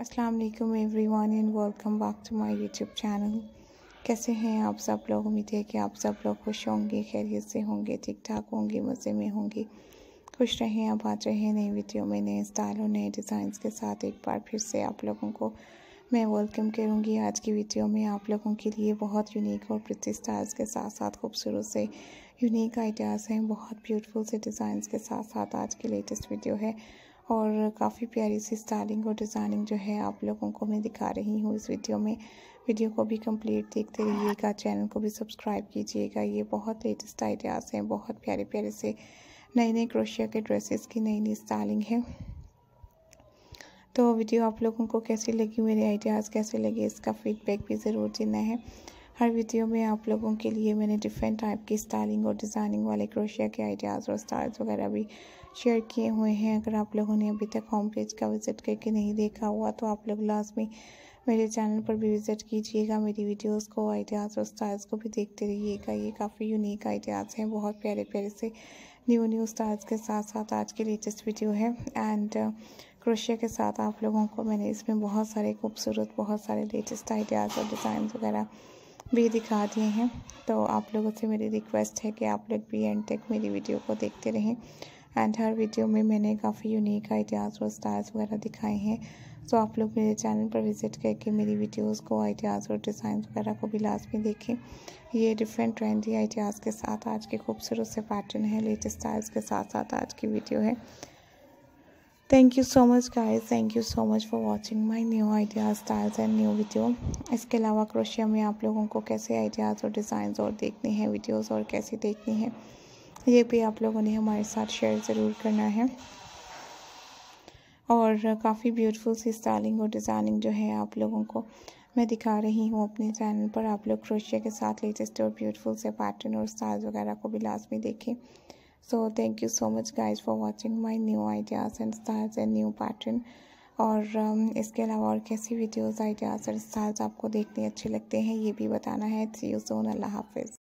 अस्सलाम वालेकुम everyone and welcome back to my YouTube channel कैसे हैं आप सब लोग उम्मीद है कि आप सब लोग खुश होंगे खैरियत से होंगे ठीक ठाक होंगे मज़े में होंगे खुश रहें आप रहे हैं नई वीडियो में नए स्टाइलों नए डिज़ाइंस के साथ एक बार फिर से आप लोगों को मैं वेलकम करूँगी आज की वीडियो में आप लोगों के लिए बहुत यूनिक और प्रति स्टाइल्स के साथ साथ खूबसूरत से यूनिक आइडियाज़ हैं बहुत ब्यूटीफुल से डिज़ाइंस के साथ साथ आज की लेटेस्ट वीडियो है और काफ़ी प्यारी सी स्टाइलिंग और डिज़ाइनिंग जो है आप लोगों को मैं दिखा रही हूँ इस वीडियो में वीडियो को भी कंप्लीट देखते रहिएगा चैनल को भी सब्सक्राइब कीजिएगा ये बहुत लेटेस्ट आइडियाज़ हैं बहुत प्यारे प्यारे से नए नए क्रोशिया के ड्रेसेस की नई नई स्टाइलिंग है तो वीडियो आप लोगों को कैसी लगी मेरे आइडियाज़ कैसे लगे इसका फीडबैक भी ज़रूर देना है हर वीडियो में आप लोगों के लिए मैंने डिफरेंट टाइप की स्टाइलिंग और डिज़ाइनिंग वाले क्रोशिया के आइडियाज़ और स्टाइल्स वगैरह भी शेयर किए हुए हैं अगर आप लोगों ने अभी तक होम पेज का विज़िट करके नहीं देखा हुआ तो आप लोग लाजमी मेरे चैनल पर भी विज़िट कीजिएगा मेरी वीडियोस को आइडियाज़ और स्टाइल्स को भी देखते रहिएगा ये काफ़ी यूनिक आइडियाज़ हैं बहुत प्यारे प्यारे से न्यू न्यू स्टाइल्स के साथ साथ आज की लेटेस्ट वीडियो है एंड क्रोशिया के साथ आप लोगों को मैंने इसमें बहुत सारे खूबसूरत बहुत सारे लेटेस्ट आइडियाज़ और डिज़ाइन वगैरह भी दिखा दिए हैं तो आप लोगों से मेरी रिक्वेस्ट है कि आप लोग भी एंड तक मेरी वीडियो को देखते रहें एंड हर वीडियो में मैंने काफ़ी यूनिक आइडियाज़ और स्टाइल्स वगैरह दिखाए हैं सो आप लोग मेरे चैनल पर विज़िट करके मेरी वीडियोस को आइडियाज़ और डिज़ाइन वगैरह को भी लाजमी देखें ये डिफरेंट ट्रेंडी आइडियाज़ के साथ आज के खूबसूरत से पैटर्न है लेटेस्ट स्टाइल्स के साथ साथ आज की वीडियो है thank you so much guys thank you so much for watching my new ideas styles and new video इसके अलावा क्रोशिया में आप लोगों को कैसे आइडियाज़ और डिज़ाइन और देखने हैं वीडियोस और कैसे देखनी है ये भी आप लोगों ने हमारे साथ शेयर ज़रूर करना है और काफ़ी ब्यूटीफुल सी स्टाइलिंग और डिज़ाइनिंग जो है आप लोगों को मैं दिखा रही हूँ अपने चैनल पर आप लोग क्रोशिया के साथ लेटेस्ट और ब्यूटीफुल से पैटर्न और स्टाइल्स वगैरह को भी लाजमी देखें so thank you so much guys for watching my new ideas and styles and new pattern और um, इसके अलावा और कैसी वीडियोज़ आइडियाज़ एंड स्टाइल्स आपको देखने अच्छे लगते हैं ये भी बताना है थ्री यू सोन अल्लाह हाफिज़